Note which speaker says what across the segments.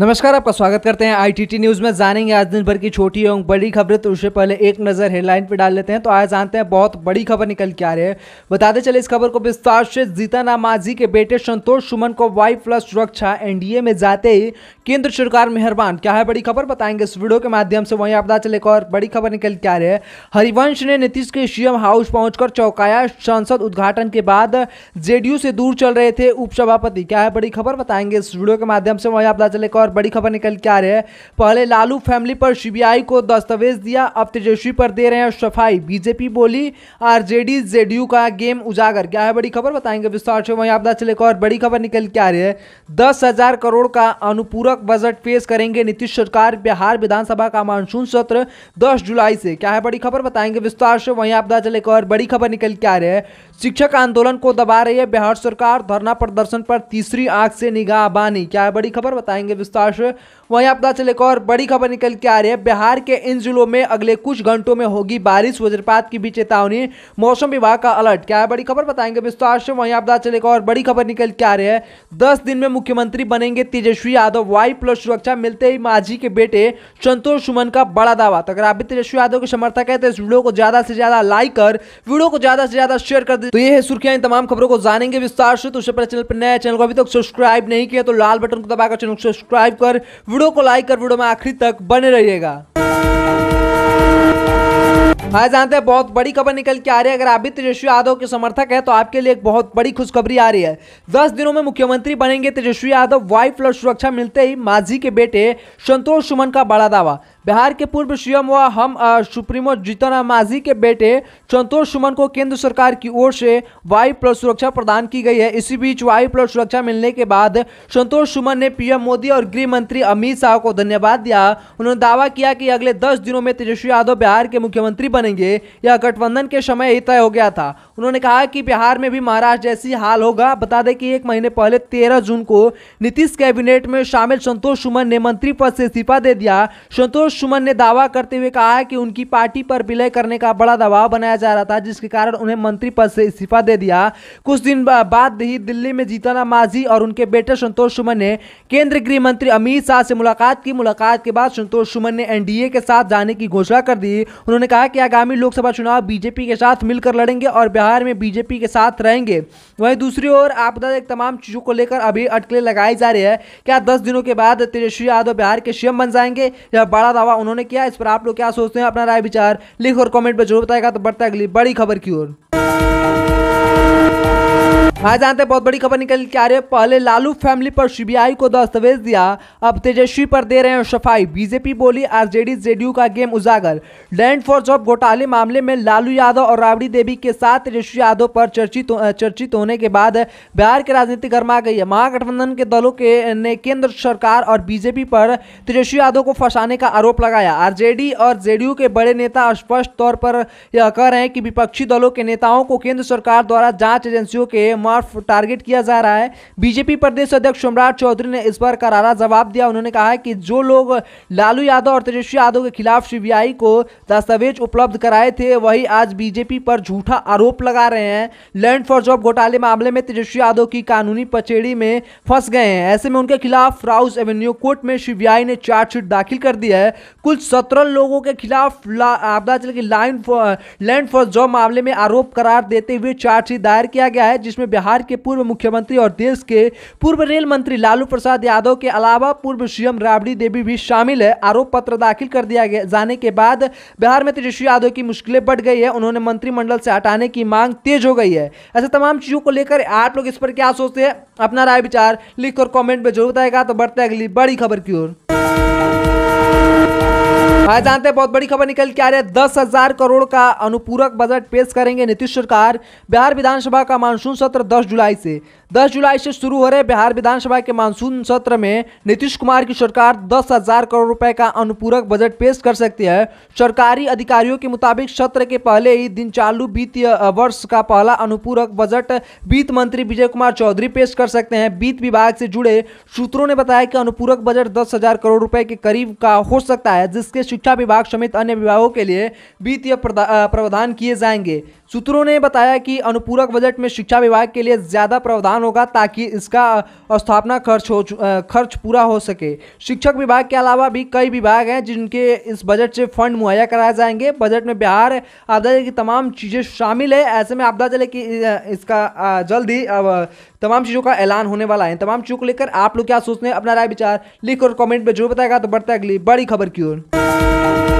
Speaker 1: नमस्कार आपका स्वागत करते हैं आईटीटी न्यूज़ में जानेंगे आज दिन भर की छोटी एवं बड़ी खबरें तो उससे पहले एक नज़र हेडलाइन पे डाल लेते हैं तो आज जानते हैं बहुत बड़ी खबर निकल के आ रही है बताते चले इस खबर को विस्तार से जीता नामाजी के बेटे संतोष सुमन को वाइफ प्लस सुरक्षा एनडीए में जाते ही केंद्र सरकार मेहरबान क्या है बड़ी खबर बताएंगे इस वीडियो के माध्यम से वहीं आपदा चले और बड़ी खबर निकल के आ रही है हरिवंश ने नीतीश के सीएम हाउस पहुंचकर चौकाया संसद उद्घाटन के बाद जेडीयू से दूर चल रहे थे उपसभापति क्या है बड़ी खबर बताएंगे इस वीडियो के माध्यम से वहीं आपदा चले और और बड़ी खबर निकल के आ रही है पहले लालू फैमिली पर सीबीआई को दस्तावेज दिया अब तेजस्वी पर दे रहे हैं सफाई बीजेपी बोली आरजेडी जेडीयू का गेम उजागर क्या है बड़ी खबर बताएंगे विस्तार से वहीं आपदा चले और बड़ी खबर निकल के आ रही है दस करोड़ का अनुपूरक बजट पेश करेंगे नीतीश सरकार बिहार विधानसभा का मानसून सत्र दस जुलाई से क्या है बड़ी खबर बताएंगे विस्तार से वहीं आपदा चले और बड़ी खबर निकल के आ रही है शिक्षक आंदोलन को दबा रही है बिहार सरकार धरना प्रदर्शन पर तीसरी आंख से निगाह बानी क्या है बड़ी खबर बताएंगे विस्तार काश वहीं आपका चले एक और बड़ी खबर निकल के आ रही है बिहार के इन जिलों में अगले कुछ घंटों में होगी बारिश वज्रपात की भी चेतावनी मौसम विभाग का अलर्ट क्या है बड़ी खबर बताएंगे विस्तार से वहीं आपदा चले एक और बड़ी खबर निकल के आ रही है दस दिन में मुख्यमंत्री बनेंगे तेजस्वी यादव वाई प्लस सुरक्षा मिलते ही माझी के बेटे संतोष सुमन का बड़ा दावा तो अगर आप भी तेजस्वी यादव के समर्थक है तो इस वीडियो को ज्यादा से ज्यादा लाइक कर वीडियो को ज्यादा से ज्यादा शेयर कर दे तो ये सुर्खियां इन तमाम खबरों को जानेंगे विस्तार से तो उससे पहले चैनल पर नया चैनल को अभी तक सब्सक्राइब नहीं किया तो लाल बटन को दबाकर चैनल सब्सक्राइब सब्सक्राइब कर वीडियो को लाइक कर वीडियो में आखिरी तक बने रहिएगा हाँ, हाँ जानते हैं बहुत बड़ी खबर निकल के आ रही है अगर आप भी तेजस्वी यादव के समर्थक है तो आपके लिए एक बहुत बड़ी खुशखबरी आ रही है दस दिनों में मुख्यमंत्री बनेंगे तेजस्वी यादव वाइफ और सुरक्षा मिलते ही माझी के बेटे संतोष सुमन का बड़ा दावा बिहार के पूर्व सीएम व हम सुप्रीमो जीतन माझी के बेटे संतोष सुमन को केंद्र सरकार की ओर से वायु प्लस सुरक्षा प्रदान की गई है इसी बीच वायु प्लस सुरक्षा मिलने के बाद संतोष सुमन ने पीएम मोदी और गृह मंत्री अमित शाह को धन्यवाद दिया उन्होंने दावा किया कि अगले दस दिनों में तेजस्वी यादव बिहार के मुख्यमंत्री बने बनेंगे यह गठबंधन के समय ही तय हो गया था उन्होंने कहा कि बिहार में भी महाराष्ट्र जैसी हाल होगा बता दें कि एक महीने पहले तेरह जून को नीतीश कैबिनेट में शामिल संतोष सुमन ने मंत्री पद से इस्तीफा दे दिया संतोष सुमन ने दावा करते हुए कहा कि उनकी पार्टी पर विलय करने का बड़ा दबाव बनाया जा रहा था जिसके कारण उन्हें मंत्री पद से इस्तीफा दे दिया कुछ दिन बाद ही दिल्ली में जीताना माझी और उनके बेटे संतोष सुमन ने केंद्रीय गृह मंत्री अमित शाह से मुलाकात की मुलाकात के बाद संतोष सुमन ने एनडीए के साथ जाने की घोषणा कर दी उन्होंने कहा कि आगामी लोकसभा चुनाव बीजेपी के साथ मिलकर लड़ेंगे और बिहार में बीजेपी के साथ रहेंगे वहीं दूसरी ओर आपदा एक तमाम चीज़ों को लेकर अभी अटकलें लगाई जा रही है क्या दस दिनों के बाद तेजस्वी यादव बिहार के सीएम बन जाएंगे यह बड़ा दावा उन्होंने किया इस पर आप लोग क्या सोचते हैं अपना राय विचार लिख और कॉमेंट पर जरूर बताएगा तो बढ़ता अगली बड़ी खबर की ओर भाई हाँ, जानते हैं बहुत बड़ी खबर निकल के आ रही है पहले लालू फैमिली पर सीबीआई को दस्तावेज दिया अब तेजस्वी पर दे रहे हैं सफाई बीजेपी बोली आरजेडी जेडीयू का गेम उजागर लैंड फॉर जॉब घोटाले मामले में लालू यादव और राबड़ी देवी के साथ तेजस्वी यादव पर चर्चित तो, चर्चित होने के बाद बिहार की राजनीति गर्मा गई है महागठबंधन के दलों के ने केंद्र सरकार और बीजेपी पर तेजस्वी यादव को फंसाने का आरोप लगाया आर और जेडीयू के बड़े नेता स्पष्ट तौर पर यह कह रहे हैं कि विपक्षी दलों के नेताओं को केंद्र सरकार द्वारा जांच एजेंसियों के मार्फ टारगेट किया जा रहा है बीजेपी प्रदेश अध्यक्ष सोमराज चौधरी ने इस पर करारा जवाब दिया उन्होंने कहा है कि जो लोग लालू यादव और तेजस्वी यादव के खिलाफ सीबीआई को दस्तावेज उपलब्ध कराए थे वही आज बीजेपी पर झूठा आरोप लगा रहे हैं लैंड फॉर जॉब घोटाले मामले में तेजस्वी यादव की कानूनी पचेड़ी में फंस गए हैं ऐसे में उनके खिलाफ राउस एवेन्यू कोर्ट में सीबीआई ने चार्जशीट दाखिल कर दी है कुल सत्रह लोगों के खिलाफ आपदा चल की लैंड फॉर जॉब मामले में आरोप करार देते हुए चार्जशीट दायर किया गया है जिसमें बिहार के पूर्व मुख्यमंत्री और देश के पूर्व रेल मंत्री लालू प्रसाद यादव के अलावा पूर्व सीएम राबड़ी देवी भी शामिल है आरोप पत्र दाखिल कर दिया गया जाने के बाद बिहार में तेजस्वी यादव की मुश्किलें बढ़ गई है उन्होंने मंत्रिमंडल से हटाने की मांग तेज हो गई है ऐसे तमाम चीज़ों को लेकर आप लोग इस पर क्या सोचते हैं अपना राय विचार लिख लिखकर कॉमेंट में जरूर आएगा तो बढ़ते अगली बड़ी खबर की ओर भाई जानते हैं बहुत बड़ी खबर निकल के आ रही है दस हजार करोड़ का अनुपूरक बजट पेश करेंगे नीतीश सरकार बिहार विधानसभा का मानसून सत्र 10 जुलाई से 10 जुलाई से शुरू हो रहे बिहार विधानसभा के मानसून सत्र में नीतीश कुमार की सरकार दस हजार करोड़ रुपए का अनुपूरक बजट पेश कर सकती है सरकारी अधिकारियों के मुताबिक सत्र के पहले ही दिन चालू वित्तीय वर्ष का पहला अनुपूरक बजट वित्त मंत्री विजय कुमार चौधरी पेश कर सकते हैं वित्त विभाग से जुड़े सूत्रों ने बताया कि अनुपूरक बजट दस हजार करोड़ रुपए के करीब का हो सकता है जिसके शिक्षा विभाग समेत अन्य विभागों के लिए वित्तीय प्रावधान किए जाएंगे सूत्रों ने बताया कि अनुपूरक बजट में शिक्षा विभाग के लिए ज़्यादा प्रावधान होगा ताकि इसका स्थापना खर्च हो खर्च पूरा हो सके शिक्षक विभाग के अलावा भी कई विभाग हैं जिनके इस बजट से फंड मुहैया कराए जाएंगे बजट में बिहार आपदा जल की तमाम चीज़ें शामिल है ऐसे में आपदा जल की इसका जल्द ही तमाम चीज़ों का ऐलान होने वाला है तमाम चीज़ों को लेकर आप लोग क्या सोचते हैं अपना राय विचार लिख और कॉमेंट में जरूर बताएगा तो बढ़ते अगली बड़ी खबर की ओर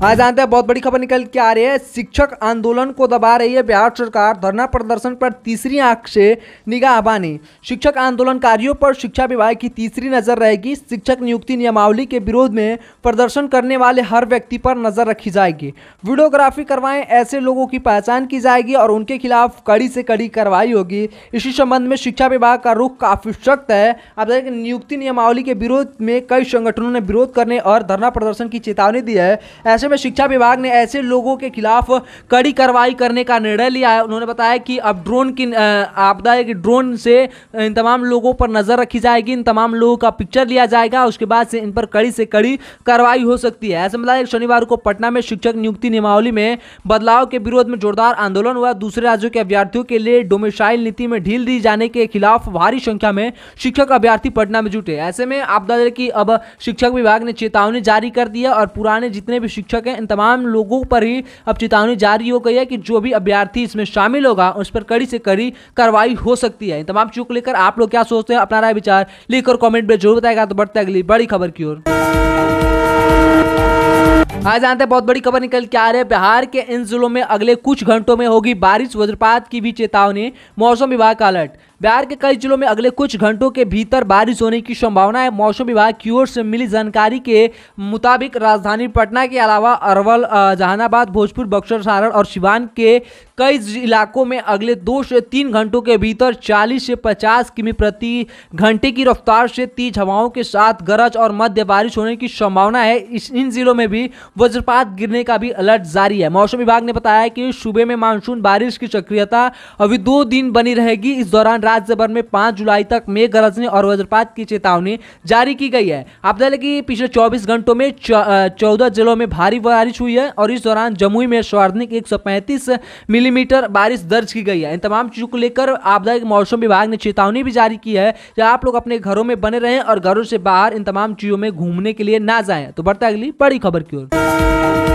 Speaker 1: हाँ जानते हैं बहुत बड़ी खबर निकल के आ रही है शिक्षक आंदोलन को दबा रही है बिहार सरकार धरना प्रदर्शन पर तीसरी आंख से निगाह बानी शिक्षक आंदोलनकारियों पर शिक्षा विभाग की तीसरी नजर रहेगी शिक्षक नियुक्ति नियमावली के विरोध में प्रदर्शन करने वाले हर व्यक्ति पर नजर रखी जाएगी वीडियोग्राफी करवाएं ऐसे लोगों की पहचान की जाएगी और उनके खिलाफ कड़ी से कड़ी कार्रवाई होगी इसी संबंध में शिक्षा विभाग का रुख काफी सख्त है अब देखिए नियुक्ति नियमावली के विरोध में कई संगठनों ने विरोध करने और धरना प्रदर्शन की चेतावनी दी है ऐसे ऐसे में शिक्षा विभाग ने ऐसे लोगों के खिलाफ कड़ी कार्रवाई करने का निर्णय लिया है उन्होंने बताया कि अब ड्रोन की आपदा है कि ड्रोन से इन तमाम लोगों पर नज़र रखी जाएगी इन तमाम लोगों का पिक्चर लिया जाएगा उसके बाद से इन पर कड़ी से कड़ी कार्रवाई हो सकती है ऐसे में शनिवार को पटना में शिक्षक नियुक्ति नियमावली में बदलाव के विरोध में जोरदार आंदोलन हुआ दूसरे राज्यों के अभ्यर्थियों के लिए डोमिसाइल नीति में ढील दी जाने के खिलाफ भारी संख्या में शिक्षक अभ्यर्थी पटना में जुटे ऐसे में आपदा की अब शिक्षक विभाग ने चेतावनी जारी कर दी है और पुराने जितने भी शिक्षक शिक्षक हैं इन तमाम लोगों पर ही अब चेतावनी जारी हो गई है कि जो भी अभ्यर्थी इसमें शामिल होगा उस पर कड़ी से कड़ी कार्रवाई हो सकती है इन तमाम चीज़ों को लेकर आप लोग क्या सोचते हैं अपना राय विचार लिखकर कॉमेंट में जरूर बताएगा तो बढ़ते अगली बड़ी खबर की ओर आज जानते हैं बहुत बड़ी खबर निकल के आ रही है बिहार के इन जिलों में अगले कुछ घंटों में होगी बारिश वज्रपात की भी चेतावनी मौसम विभाग का अलर्ट बिहार के कई जिलों में अगले कुछ घंटों के भीतर बारिश होने की संभावना है मौसम विभाग की ओर से मिली जानकारी के मुताबिक राजधानी पटना के अलावा अरवल जहानाबाद भोजपुर बक्सर सारण और सिवान के कई इलाकों में अगले दो से तीन घंटों के भीतर 40 से 50 किमी प्रति घंटे की रफ्तार से तेज हवाओं के साथ गरज और मध्य बारिश होने की संभावना है इस इन जिलों में भी वज्रपात गिरने का भी अलर्ट जारी है मौसम विभाग ने बताया कि सूबे में मानसून बारिश की सक्रियता अभी दो दिन बनी रहेगी इस दौरान राज्य भर में पांच जुलाई तक मेघ गरजने और वज्रपात की चेतावनी जारी की गई है आप बता कि पिछले चौबीस घंटों में चौदह जिलों में भारी बारिश हुई है और इस दौरान जमुई में सर्वाधिक एक मिलीमीटर बारिश दर्ज की गई है इन तमाम चीज़ों को लेकर आपदा मौसम विभाग ने चेतावनी भी जारी की है कि आप लोग अपने घरों में बने रहें और घरों से बाहर इन तमाम चीज़ों में घूमने के लिए ना जाएं तो बढ़ता अगली बड़ी खबर की ओर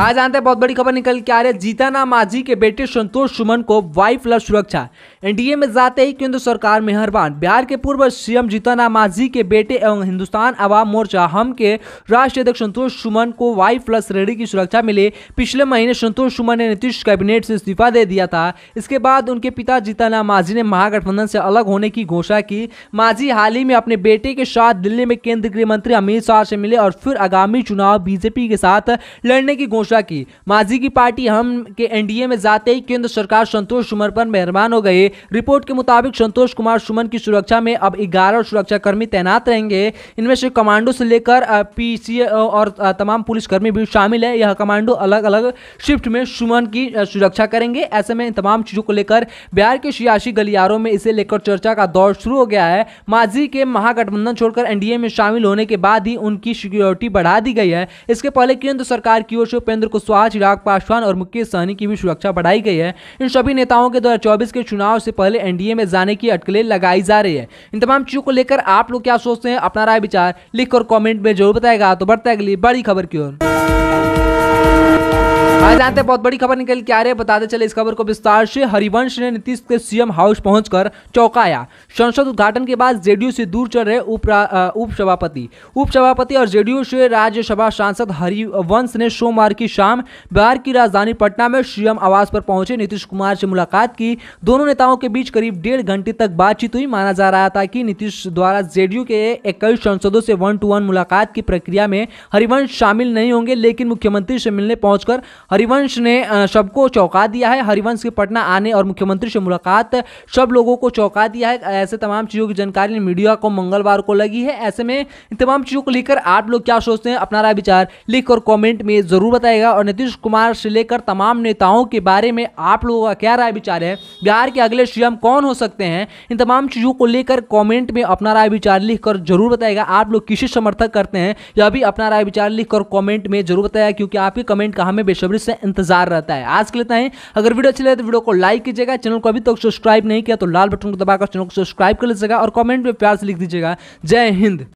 Speaker 1: आज जानते हैं बहुत बड़ी खबर निकल के आ रही है जीता नाम माझी के बेटे संतोष सुमन को वाइफ लव सुरक्षा एनडीए में जाते ही केंद्र सरकार मेहरबान बिहार के पूर्व सीएम जीतना माझी के बेटे एवं हिंदुस्तान आवाम मोर्चा हम के राष्ट्रीय अध्यक्ष संतोष सुमन को वाई प्लस रेडी की सुरक्षा मिले पिछले महीने संतोष सुमन ने नीतीश कैबिनेट से इस्तीफा दे दिया था इसके बाद उनके पिता जीतन माझी ने महागठबंधन से अलग होने की घोषणा की माझी हाल ही में अपने बेटे के साथ दिल्ली में केंद्रीय गृह मंत्री अमित शाह से मिले और फिर आगामी चुनाव बीजेपी के साथ लड़ने की घोषणा की माझी की पार्टी हम के एनडीए में जाते ही केंद्र सरकार संतोष सुमन पर मेहरबान हो गए रिपोर्ट के मुताबिक संतोष कुमार सुमन की सुरक्षा में अब ग्यारह सुरक्षाकर्मी तैनात रहेंगे इनमें से कमांडो से लेकर पी और तमाम पुलिसकर्मी भी शामिल है यह कमांडो अलग अलग शिफ्ट में सुमन की सुरक्षा करेंगे ऐसे में तमाम चीज़ों को लेकर बिहार के सियासी गलियारों में इसे लेकर चर्चा का दौर शुरू हो गया है माजी के महागठबंधन छोड़कर एनडीए में शामिल होने के बाद ही उनकी सिक्योरिटी बढ़ा दी गई है इसके पहले केंद्र सरकार की ओर से उपेंद्र कुशवाहा चिराग पासवान और मुकेश सहनी की भी सुरक्षा बढ़ाई गई है इन सभी नेताओं के द्वारा चौबीस के चुनाव से पहले एनडीए में जाने की अटकलें लगाई जा रही है इन तमाम चीज़ों को लेकर आप लोग क्या सोचते हैं अपना राय विचार लिख और कॉमेंट में जरूर बताएगा तो बढ़ता अगली बड़ी खबर की ओर आज जानते हैं बहुत बड़ी खबर निकल के आ रही है बताते चले इस खबर को विस्तार से हरिवंश ने नीतीश के सीएम हाउस पहुंचकर चौंकाया संसद उद्घाटन के बाद जेडीयू से दूर चल रहे उपसभापति उपसभापति और जेडीयू से राज्यसभा सांसद हरिवंश ने सोमवार की शाम बिहार की राजधानी पटना में सीएम आवास पर पहुंचे नीतीश कुमार से मुलाकात की दोनों नेताओं के बीच करीब डेढ़ घंटे तक बातचीत हुई माना जा रहा था कि नीतीश द्वारा जेडीयू के इक्कीस सांसदों से वन टू वन मुलाकात की प्रक्रिया में हरिवंश शामिल नहीं होंगे लेकिन मुख्यमंत्री से मिलने पहुंचकर हरिवंश ने सबको चौंका दिया है हरिवंश के पटना आने और मुख्यमंत्री से मुलाकात सब लोगों को चौंका दिया है ऐसे तमाम चीज़ों की जानकारी मीडिया को मंगलवार को लगी है ऐसे में इन तमाम चीज़ों को लेकर आप लोग क्या सोचते हैं अपना राय विचार लिख और कॉमेंट में ज़रूर बताएगा और नीतीश कुमार से लेकर तमाम नेताओं के बारे में आप लोगों का क्या राय विचार है बिहार के अगले सीएम कौन हो सकते हैं इन तमाम चीज़ों को लेकर कॉमेंट में अपना राय विचार कर जरूर बताएगा आप लोग किसी समर्थक करते हैं या भी अपना राय विचार लिख कर कॉमेंट में जरूर बताया क्योंकि आपके कमेंट का हमें बेसब्री अपडेट्स से इंतजार रहता है आज के लिए हैं अगर वीडियो अच्छी लगे तो वीडियो को लाइक कीजिएगा चैनल को अभी तक सब्सक्राइब नहीं किया तो लाल बटन को दबाकर चैनल को सब्सक्राइब कर लीजिएगा और कॉमेंट में प्यार से लिख दीजिएगा जय हिंद